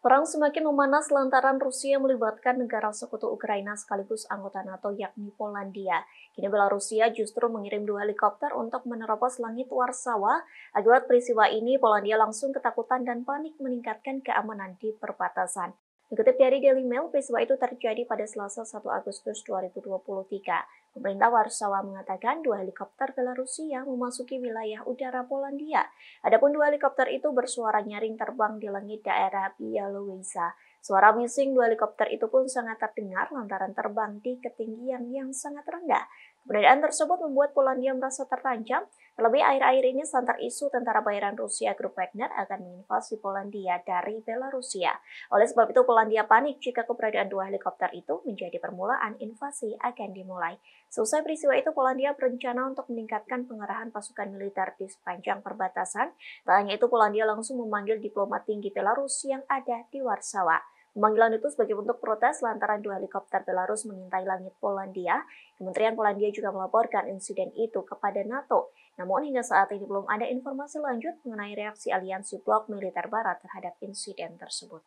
Perang semakin memanas lantaran Rusia melibatkan negara sekutu Ukraina sekaligus anggota NATO yakni Polandia. Kini Belarusia justru mengirim dua helikopter untuk menerobos langit Warsawa. Akibat peristiwa ini, Polandia langsung ketakutan dan panik meningkatkan keamanan di perbatasan. Dikutip dari Daily Mail, peristiwa itu terjadi pada Selasa 1 Agustus 2023. Pemerintah Warsawa mengatakan dua helikopter Belarusia memasuki wilayah udara Polandia. Adapun dua helikopter itu bersuara nyaring terbang di langit daerah Bialowiza. Suara bising dua helikopter itu pun sangat terdengar lantaran terbang di ketinggian yang sangat rendah. Keberadaan tersebut membuat Polandia merasa terancam. terlebih akhir-akhir ini santer isu tentara bayaran Rusia grup Wagner akan menginvasi Polandia dari Belarusia. Oleh sebab itu, Polandia panik jika keberadaan dua helikopter itu menjadi permulaan invasi akan dimulai. Selesai peristiwa itu, Polandia berencana untuk meningkatkan pengerahan pasukan militer di sepanjang perbatasan. Tak hanya itu, Polandia langsung memanggil diplomat tinggi Belarus yang ada di Warsawa. Pemanggilan itu sebagai bentuk protes lantaran dua helikopter Belarus mengintai langit Polandia. Kementerian Polandia juga melaporkan insiden itu kepada NATO. Namun hingga saat ini belum ada informasi lanjut mengenai reaksi aliansi blok militer barat terhadap insiden tersebut.